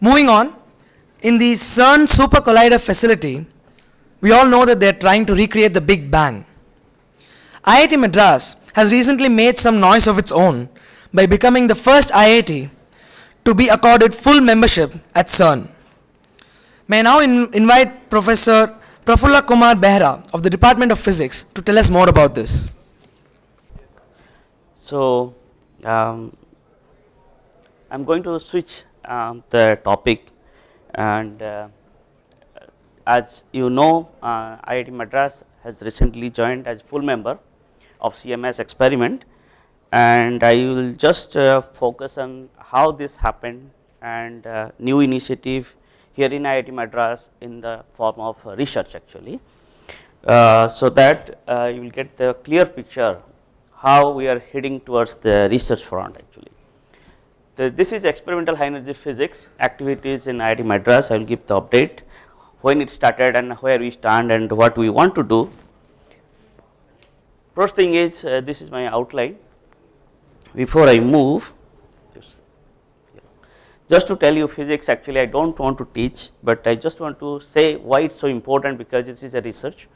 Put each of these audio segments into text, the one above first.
Moving on, in the CERN Super Collider facility, we all know that they are trying to recreate the Big Bang. IIT Madras has recently made some noise of its own by becoming the first IIT to be accorded full membership at CERN. May I now in invite Professor Prafulla Kumar Behra of the Department of Physics to tell us more about this. So, um, I am going to switch um, the topic and uh, as you know uh, IIT Madras has recently joined as full member of CMS experiment and I will just uh, focus on how this happened and uh, new initiative here in IIT Madras in the form of research actually. Uh, so that uh, you will get the clear picture how we are heading towards the research front the, this is experimental high energy physics activities in IIT Madras. I will give the update when it started and where we stand and what we want to do. First thing is uh, this is my outline. Before I move, just to tell you physics actually I do not want to teach, but I just want to say why it is so important because this is a research.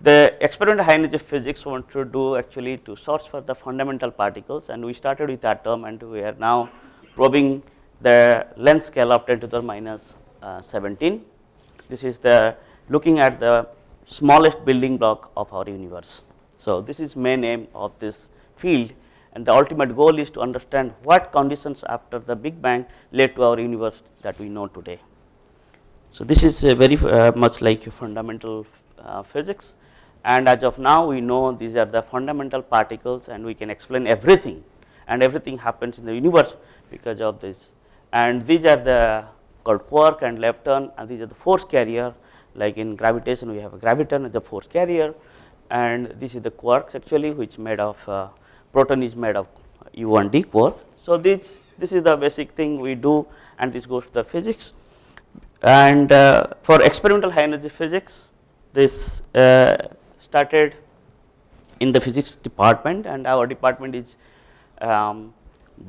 The experimental high energy physics want to do actually to search for the fundamental particles and we started with atom and we are now probing the length scale of 10 to the minus, uh, 17. This is the looking at the smallest building block of our universe. So, this is main aim of this field and the ultimate goal is to understand what conditions after the big bang led to our universe that we know today. So, this is very uh, much like fundamental uh, physics and as of now we know these are the fundamental particles and we can explain everything and everything happens in the universe because of this. And these are the called quark and lepton and these are the force carrier like in gravitation we have a graviton as a force carrier and this is the quarks actually which made of uh, proton is made of U and D quark. So, this this is the basic thing we do and this goes to the physics and uh, for experimental high energy physics this uh, started in the physics department and our department is um,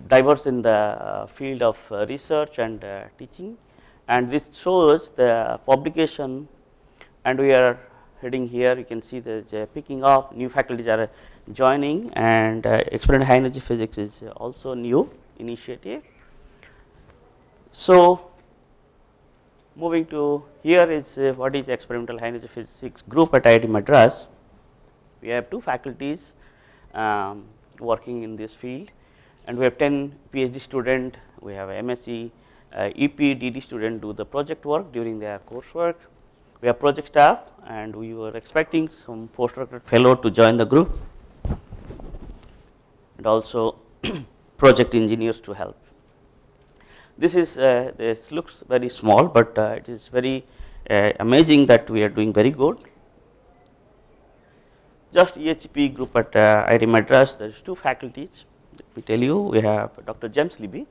diverse in the uh, field of uh, research and uh, teaching and this shows the publication and we are heading here you can see the picking up new faculties are joining and uh, high energy physics is also new initiative. So, moving to here is uh, what is experimental high energy physics group at IIT Madras. We have two faculties um, working in this field and we have 10 PhD student, we have MSc, uh, EP, DD student do the project work during their coursework. We have project staff and we were expecting some postdoctoral fellow to join the group and also project engineers to help. This is, uh, this looks very small, but uh, it is very uh, amazing that we are doing very good just EHP group at uh, IIT Madras there is two faculties let me tell you we have Dr. James Libby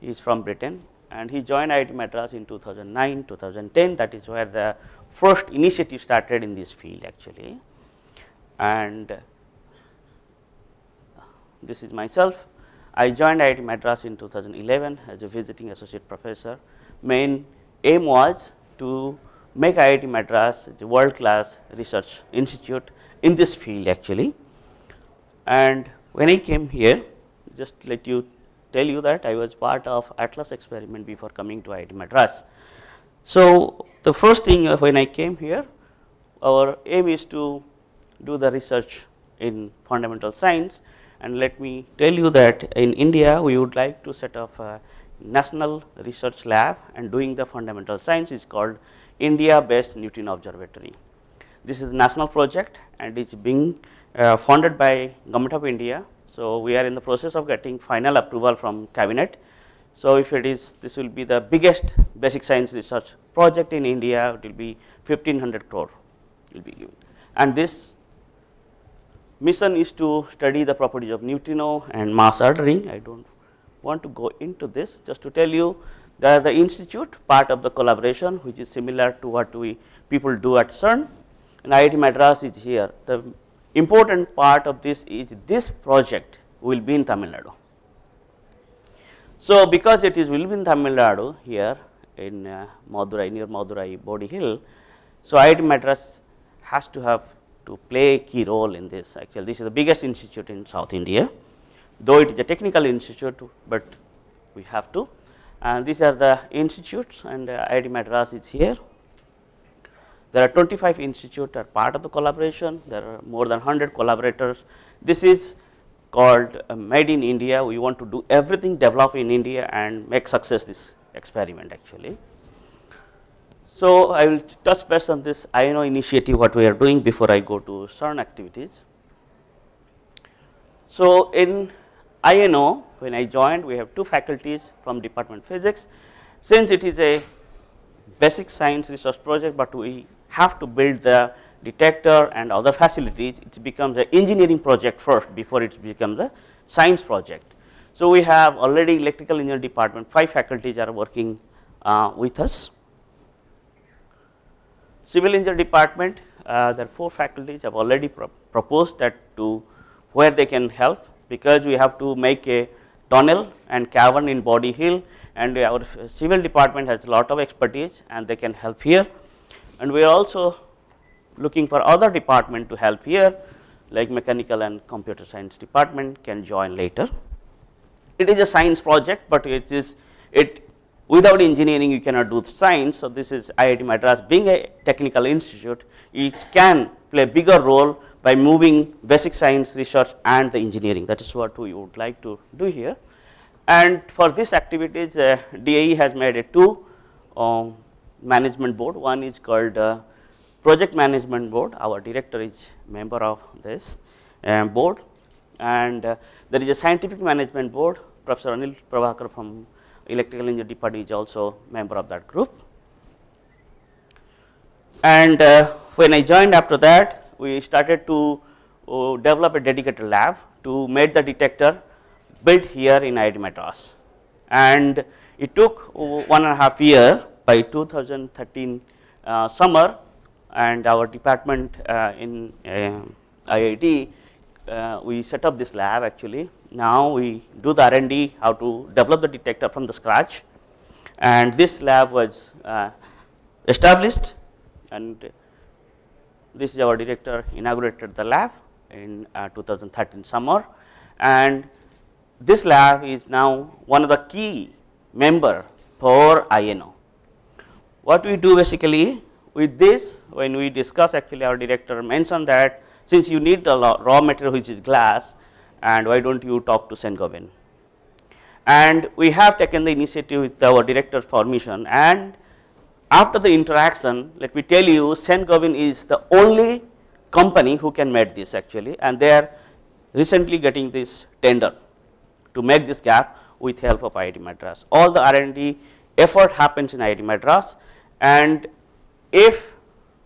he is from Britain and he joined IIT Madras in 2009 2010 that is where the first initiative started in this field actually and uh, this is myself I joined IIT Madras in 2011 as a visiting associate professor main aim was to make IIT Madras a world class research institute in this field actually. And when I came here, just let you tell you that I was part of Atlas experiment before coming to IIT Madras. So, the first thing uh, when I came here, our aim is to do the research in fundamental science and let me tell you that in India, we would like to set up a national research lab and doing the fundamental science is called India based Newton Observatory. This is a national project and it's being uh, funded by Government of India. So, we are in the process of getting final approval from cabinet. So, if it is this will be the biggest basic science research project in India it will be 1500 crore will be given and this mission is to study the properties of neutrino and mass ordering. I do not want to go into this just to tell you that the institute part of the collaboration which is similar to what we people do at CERN and IIT Madras is here. The important part of this is this project will be in Tamil Nadu. So, because it is will be in Tamil Nadu here in uh, Madurai near Madurai Body Hill, so IIT Madras has to have to play a key role in this actually this is the biggest institute in South India though it is a technical institute, but we have to and these are the institutes and uh, IIT Madras is here there are 25 institutes are part of the collaboration, there are more than 100 collaborators. This is called uh, made in India, we want to do everything developed in India and make success this experiment actually. So, I will touch base on this INO initiative what we are doing before I go to CERN activities. So, in INO when I joined we have two faculties from department physics since it is a basic science research project, but we have to build the detector and other facilities, it becomes an engineering project first before it becomes a science project. So, we have already electrical engineering department, 5 faculties are working uh, with us. Civil engineering department, uh, there are 4 faculties have already pro proposed that to where they can help because we have to make a tunnel and cavern in Body Hill and our civil department has a lot of expertise and they can help here and we are also looking for other department to help here like mechanical and computer science department can join later. It is a science project, but it is it without engineering you cannot do science. So, this is IIT Madras being a technical institute, it can play bigger role by moving basic science research and the engineering that is what we would like to do here. And for these activities uh, DAE has made a two um, management board, one is called uh, project management board, our director is member of this um, board and uh, there is a scientific management board, Professor Anil Prabhakar from electrical engineering department is also member of that group. And uh, when I joined after that, we started to uh, develop a dedicated lab to make the detector built here in IIT Madras. And it took uh, one and a half year by 2013 uh, summer and our department uh, in uh, IIT uh, we set up this lab actually. Now we do the R&D how to develop the detector from the scratch and this lab was uh, established and this is our director inaugurated the lab in uh, 2013 summer and this lab is now one of the key member for INO what we do basically with this when we discuss actually our director mentioned that since you need the raw material which is glass and why do not you talk to Sengovin. And we have taken the initiative with our for mission. and after the interaction let me tell you Sengovin is the only company who can make this actually and they are recently getting this tender to make this gap with help of IIT Madras. All the R&D effort happens in IIT Madras and if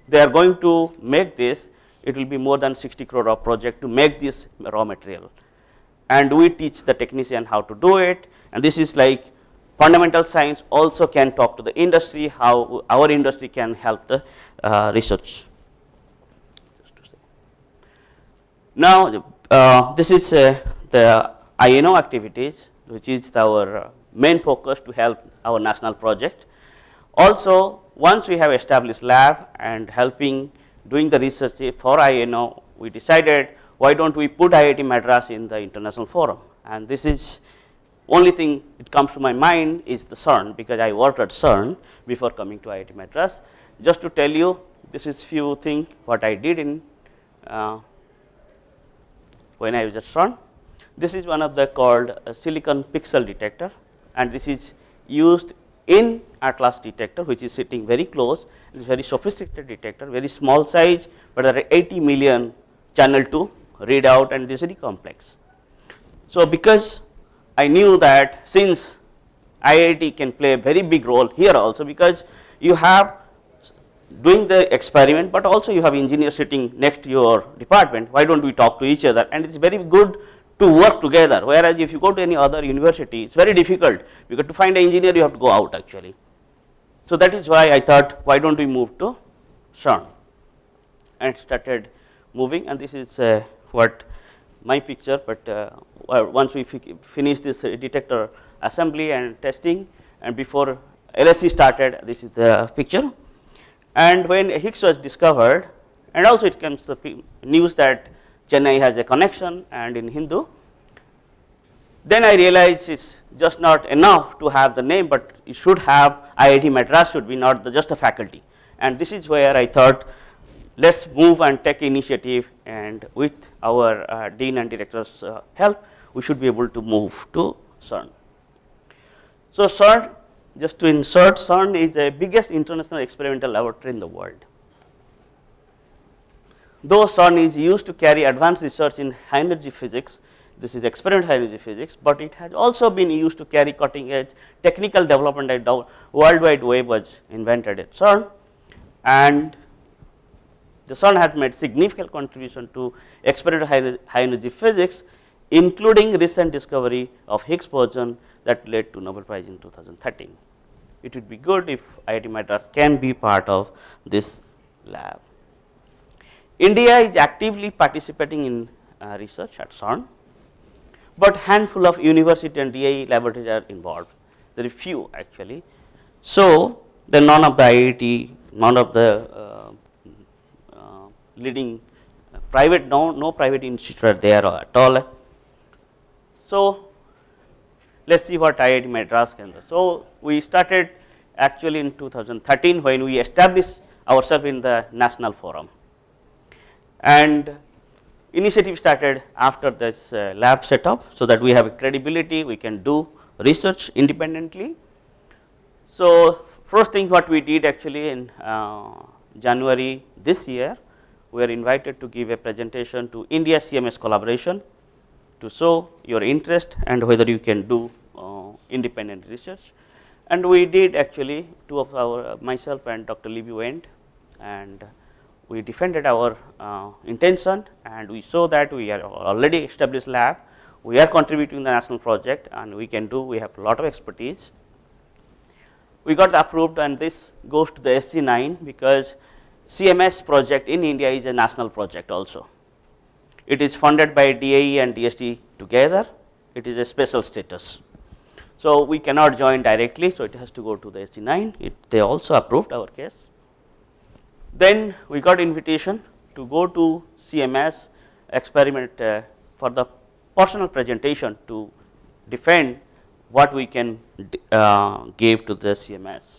they are going to make this it will be more than 60 crore of project to make this raw material and we teach the technician how to do it and this is like fundamental science also can talk to the industry how our industry can help the uh, research. Now uh, this is uh, the INO activities which is our uh, main focus to help our national project also once we have established lab and helping doing the research for INO, we decided why do not we put IIT Madras in the international forum and this is only thing it comes to my mind is the CERN because I worked at CERN before coming to IIT Madras. Just to tell you this is few things what I did in uh, when I was at CERN. This is one of the called uh, silicon pixel detector and this is used in Atlas detector which is sitting very close, it is very sophisticated detector, very small size, but there are 80 million channel to read out and this is very complex. So, because I knew that since IIT can play a very big role here also because you have doing the experiment, but also you have engineers sitting next to your department, why do not we talk to each other and it is very good to work together. Whereas if you go to any other university, it's very difficult because to find an engineer you have to go out actually. So that is why I thought, why don't we move to CERN? And started moving, and this is uh, what my picture. But uh, once we finish this detector assembly and testing, and before lse started, this is the picture. And when Higgs was discovered, and also it comes the news that Chennai has a connection and in Hindu. Then I realized it's just not enough to have the name, but it should have IIT Madras should be not the, just a faculty. And this is where I thought let's move and take initiative and with our uh, dean and director's uh, help, we should be able to move to CERN. So CERN, just to insert, CERN is the biggest international experimental laboratory in the world. Though CERN is used to carry advanced research in high energy physics, this is experimental high energy physics, but it has also been used to carry cutting edge technical development that World Wide Web was invented at CERN and the CERN has made significant contribution to experimental high, high energy physics including recent discovery of Higgs boson that led to Nobel Prize in 2013. It would be good if IIT Madras can be part of this lab. India is actively participating in uh, research at CERN, but handful of university and DIE laboratories are involved, very few actually. So, the none of the IIT, none of the uh, uh, leading uh, private, no, no private institute are there at all. So, let us see what IIT Madras can do. So, we started actually in 2013 when we established ourselves in the national forum and initiative started after this uh, lab setup so that we have credibility we can do research independently. So first thing what we did actually in uh, January this year we are invited to give a presentation to India CMS collaboration to show your interest and whether you can do uh, independent research and we did actually two of our uh, myself and Dr. Libby went and we defended our uh, intention and we saw that we are already established lab, we are contributing the national project and we can do, we have a lot of expertise. We got approved and this goes to the sc 9 because CMS project in India is a national project also. It is funded by DAE and DST together, it is a special status. So, we cannot join directly, so it has to go to the sc 9 it, they also approved our case. Then we got invitation to go to CMS experiment uh, for the personal presentation to defend what we can uh, give to the CMS.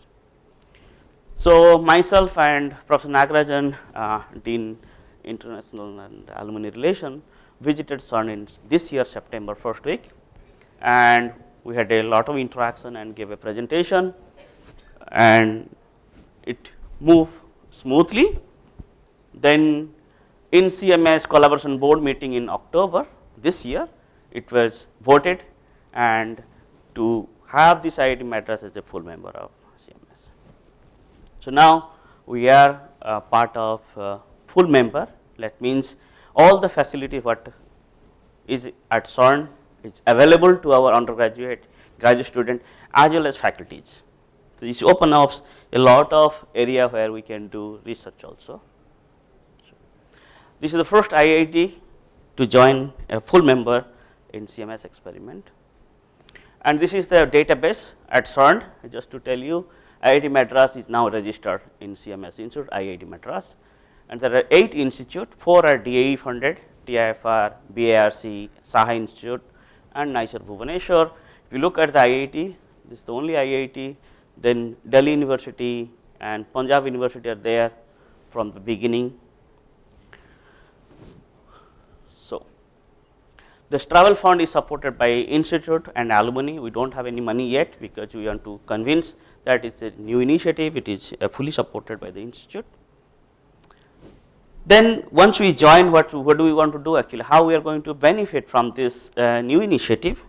So, myself and Professor Nagarajan, uh, Dean International and Alumni Relation visited CERN in this year September first week and we had a lot of interaction and gave a presentation and it moved smoothly. Then in CMS collaboration board meeting in October this year, it was voted and to have this IIT Madras as a full member of CMS. So now we are part of full member that means all the facility what is at CERN is available to our undergraduate graduate student as well as faculties this open up a lot of area where we can do research also. this is the first IIT to join a full member in CMS experiment and this is the database at CERN just to tell you IIT Madras is now registered in CMS Institute IIT Madras and there are 8 institute 4 are DAE funded TIFR, BARC, Saha Institute and NYSER Bhubaneswar. If you look at the IIT this is the only IIT then Delhi University and Punjab University are there from the beginning. So, this travel fund is supported by institute and alumni. We do not have any money yet because we want to convince that it is a new initiative. It is uh, fully supported by the institute. Then once we join what, what do we want to do actually, how we are going to benefit from this uh, new initiative.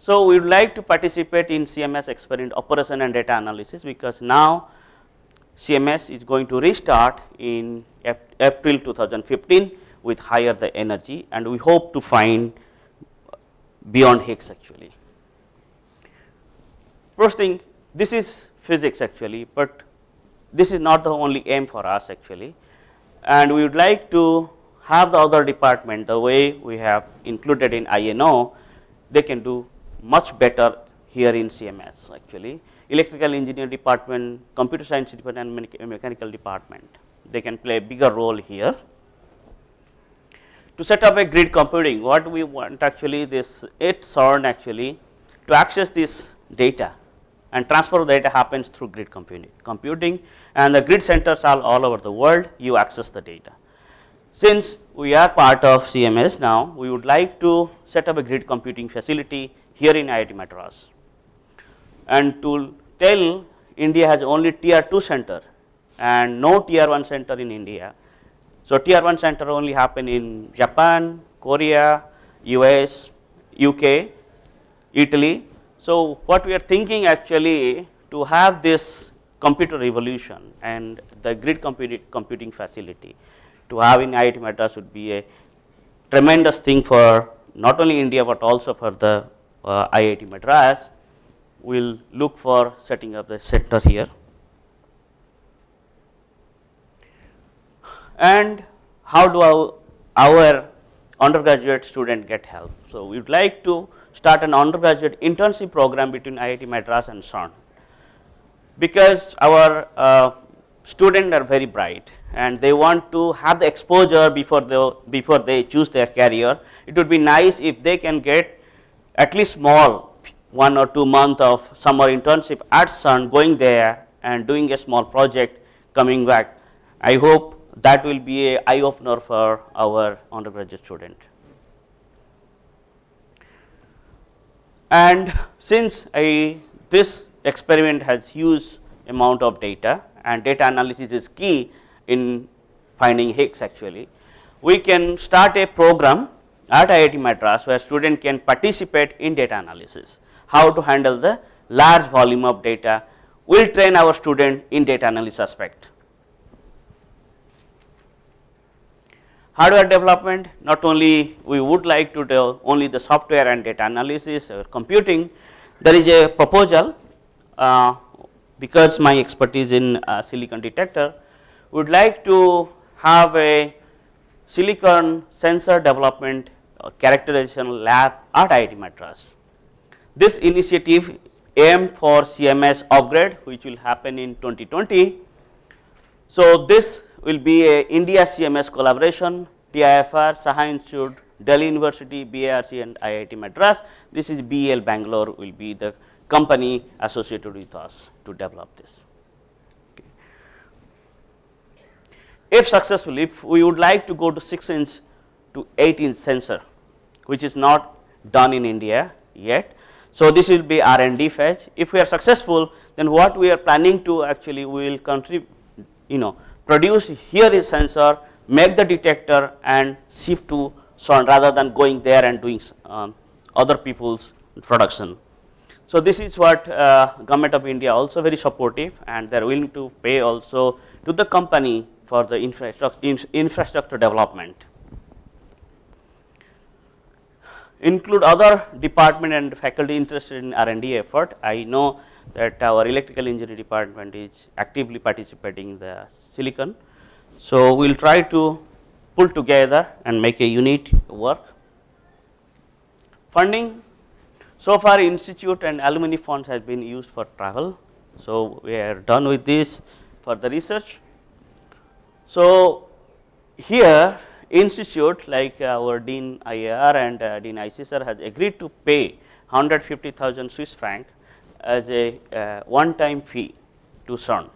So, we would like to participate in CMS experiment operation and data analysis because now CMS is going to restart in April 2015 with higher the energy and we hope to find beyond Higgs actually. First thing this is physics actually, but this is not the only aim for us actually and we would like to have the other department the way we have included in INO they can do much better here in CMS actually. Electrical engineering department, computer science department and mechanical department, they can play a bigger role here. To set up a grid computing, what we want actually this 8 CERN actually to access this data and transfer of data happens through grid computing, computing and the grid centers are all over the world, you access the data. Since we are part of CMS now, we would like to set up a grid computing facility here in IIT Madras. And to tell India has only tier 2 center and no tier 1 center in India. So, tier 1 center only happen in Japan, Korea, US, UK, Italy. So, what we are thinking actually to have this computer revolution and the grid computing facility to have in IIT Madras would be a tremendous thing for not only India, but also for the uh, IIT Madras, we will look for setting up the center here. And how do our, our undergraduate student get help? So, we would like to start an undergraduate internship program between IIT Madras and SON because our uh, students are very bright and they want to have the exposure before they, before they choose their career. It would be nice if they can get at least small one or two month of summer internship at Sun going there and doing a small project coming back. I hope that will be a eye opener for our undergraduate student. And since I, this experiment has huge amount of data and data analysis is key in finding Higgs actually, we can start a program at IIT Madras where student can participate in data analysis, how to handle the large volume of data, we will train our student in data analysis aspect. Hardware development not only we would like to do only the software and data analysis or computing, there is a proposal uh, because my expertise in uh, silicon detector would like to have a silicon sensor development characterization lab at IIT Madras. This initiative aimed for CMS upgrade which will happen in 2020. So, this will be a India CMS collaboration TIFR, Saha Institute, Delhi University, BARC and IIT Madras. This is BL Bangalore will be the company associated with us to develop this. Okay. If successful, if we would like to go to 6 inch to 18th sensor which is not done in India yet. So, this will be R and D phase. If we are successful then what we are planning to actually we will contribute you know produce here is sensor make the detector and shift to SON rather than going there and doing um, other people's production. So, this is what uh, government of India also very supportive and they are willing to pay also to the company for the infrastructure, infrastructure development. include other department and faculty interested in R&D effort. I know that our electrical engineering department is actively participating in the silicon. So, we will try to pull together and make a unit work. Funding, so far institute and alumni funds has been used for travel. So, we are done with this for the research. So, here institute like uh, our Dean IAR and uh, Dean ICSR has agreed to pay 150,000 Swiss franc as a uh, one time fee to CERN.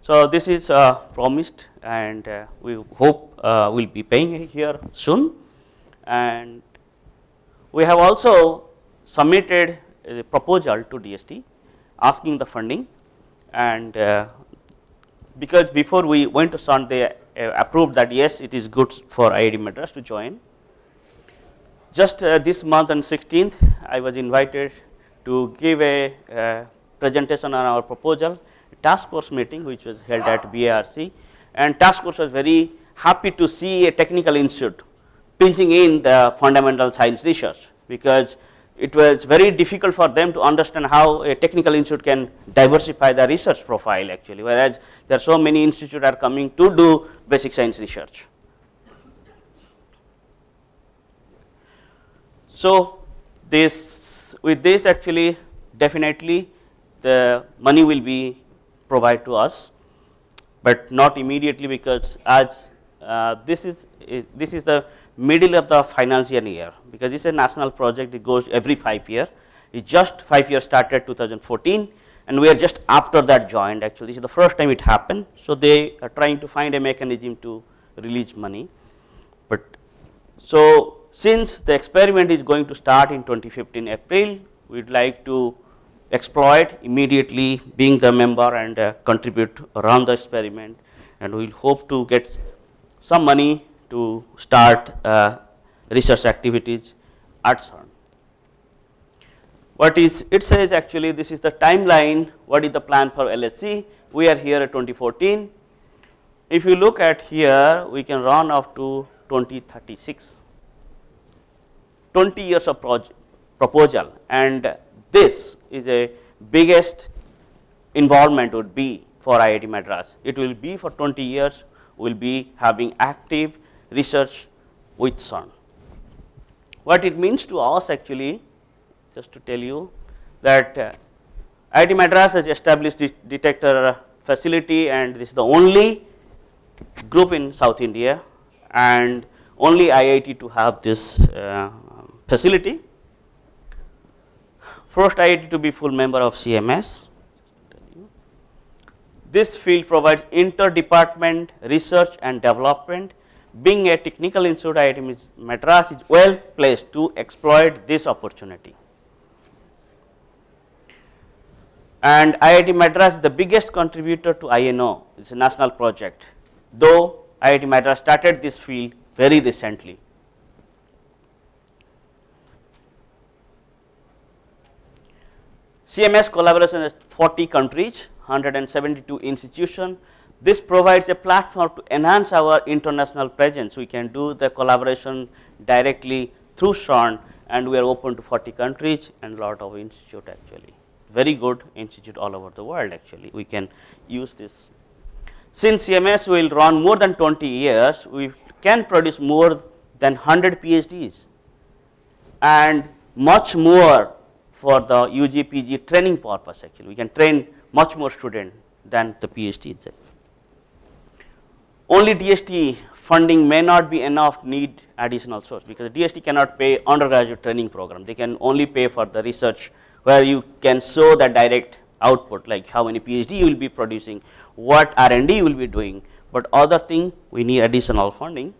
So, this is uh, promised and uh, we hope uh, we will be paying here soon and we have also submitted a proposal to DST asking the funding and uh, because before we went to CERN they uh, approved that yes it is good for IIT Madras to join. Just uh, this month on 16th I was invited to give a uh, presentation on our proposal task force meeting which was held at BARC and task force was very happy to see a technical institute pinching in the fundamental science research because it was very difficult for them to understand how a technical institute can diversify the research profile actually, whereas there are so many institutes are coming to do basic science research. So, this with this actually definitely the money will be provided to us, but not immediately because as uh, this is, is this is the middle of the financial year because this is a national project it goes every 5 year it just 5 years started 2014 and we are just after that joined actually this is the first time it happened. So, they are trying to find a mechanism to release money, but so since the experiment is going to start in 2015 April we would like to exploit immediately being the member and uh, contribute around the experiment and we will hope to get some money to start uh, research activities at CERN. What is it says actually this is the timeline what is the plan for LSC we are here at 2014 if you look at here we can run up to 2036 20 years of proposal and this is a biggest involvement would be for IIT Madras. It will be for 20 years, we will be having active research with CERN. What it means to us actually, just to tell you that uh, IIT Madras has established this detector facility and this is the only group in South India and only IIT to have this uh, facility. First IIT to be full member of CMS. This field provides inter-department research and development being a technical institute IIT Madras is well placed to exploit this opportunity. And IIT Madras is the biggest contributor to INO, it is a national project, though IIT Madras started this field very recently. CMS collaboration is 40 countries, 172 institutions this provides a platform to enhance our international presence. We can do the collaboration directly through SHRN and we are open to 40 countries and lot of institute actually, very good institute all over the world actually. We can use this. Since CMS will run more than 20 years, we can produce more than 100 PhDs and much more for the UGPG training purpose actually. We can train much more student than the PhD itself only DST funding may not be enough need additional source because DST cannot pay undergraduate training program. They can only pay for the research where you can show the direct output like how many PhD you will be producing, what R&D you will be doing, but other thing we need additional funding.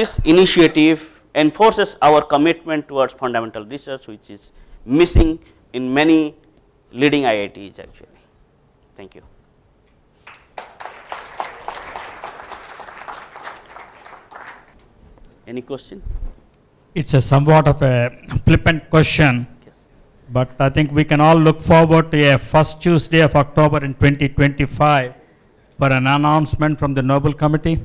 This initiative enforces our commitment towards fundamental research which is missing in many leading IITs actually. Thank you. Any question? It's a somewhat of a flippant question, but I think we can all look forward to a first Tuesday of October in 2025 for an announcement from the Nobel Committee.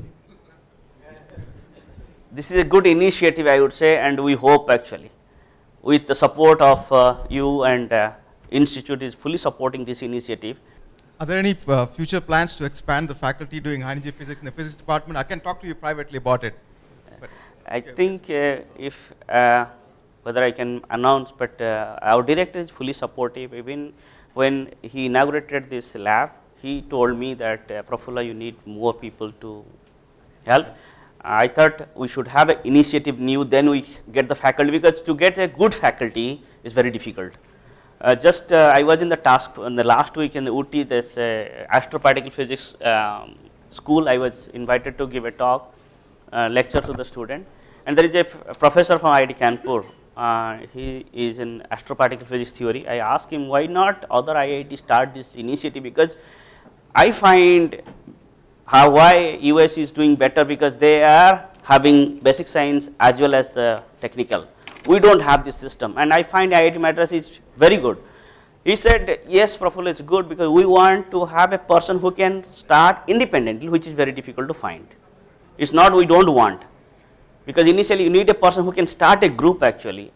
This is a good initiative, I would say, and we hope actually, with the support of uh, you and uh, institute is fully supporting this initiative. Are there any uh, future plans to expand the faculty doing high energy physics in the physics department? I can talk to you privately about it. I think uh, if uh, whether I can announce, but uh, our director is fully supportive. Even when he inaugurated this lab, he told me that uh, Profula, you need more people to help. I thought we should have an initiative new, then we get the faculty because to get a good faculty is very difficult. Uh, just uh, I was in the task in the last week in the UT, this uh, astroparticle physics um, school, I was invited to give a talk, lecture to the student. And there is a professor from IIT Kanpur, uh, he is in astroparticle physics theory. I asked him why not other IIT start this initiative because I find why US is doing better because they are having basic science as well as the technical. We do not have this system and I find IIT Madras is very good. He said, yes, Praful is good because we want to have a person who can start independently, which is very difficult to find. It is not we do not want, because initially you need a person who can start a group actually.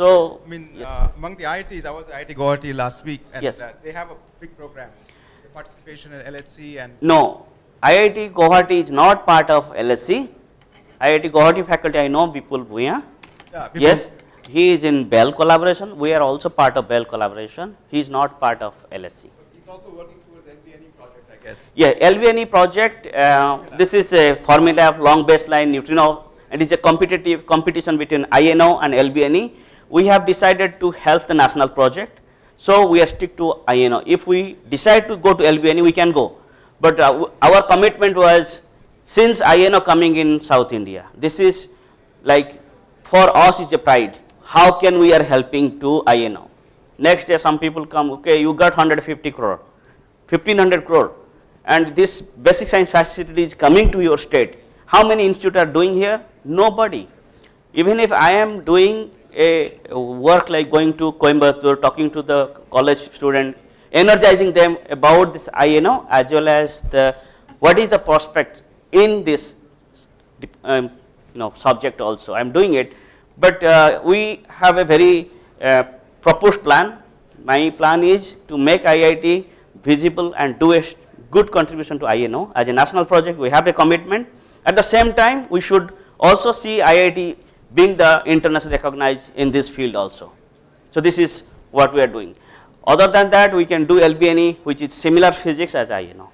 So, I mean, yes. uh, among the IITs, I was at IIT Guwahati last week, and yes. Uh, they have a big program, the participation in LHC and. No, IIT Guwahati is not part of LSC. IIT Guwahati faculty, I know Vipul Bhuya. Yeah, yes, he is in Bell collaboration. We are also part of Bell collaboration. He is not part of LSC. He is also working towards LVNE project, I guess. Yeah, LVNE project. Uh, this is a formula of long baseline neutrino it is a competitive competition between INO and LBNE. We have decided to help the national project. So, we are stick to INO. If we decide to go to LBNE, we can go. But uh, our commitment was since INO coming in South India, this is like for us is a pride. How can we are helping to INO? Next year some people come, okay, you got 150 crore, 1500 crore and this basic science facility is coming to your state. How many institute are doing here? Nobody. Even if I am doing a work like going to Coimbatore, talking to the college student, energizing them about this INO as well as the what is the prospect in this um, you know subject also. I am doing it, but uh, we have a very uh, proposed plan. My plan is to make IIT visible and do a good contribution to INO as a national project. We have a commitment. At the same time, we should also see IIT being the internationally recognized in this field also. So, this is what we are doing. Other than that, we can do LBNE which is similar physics as I know.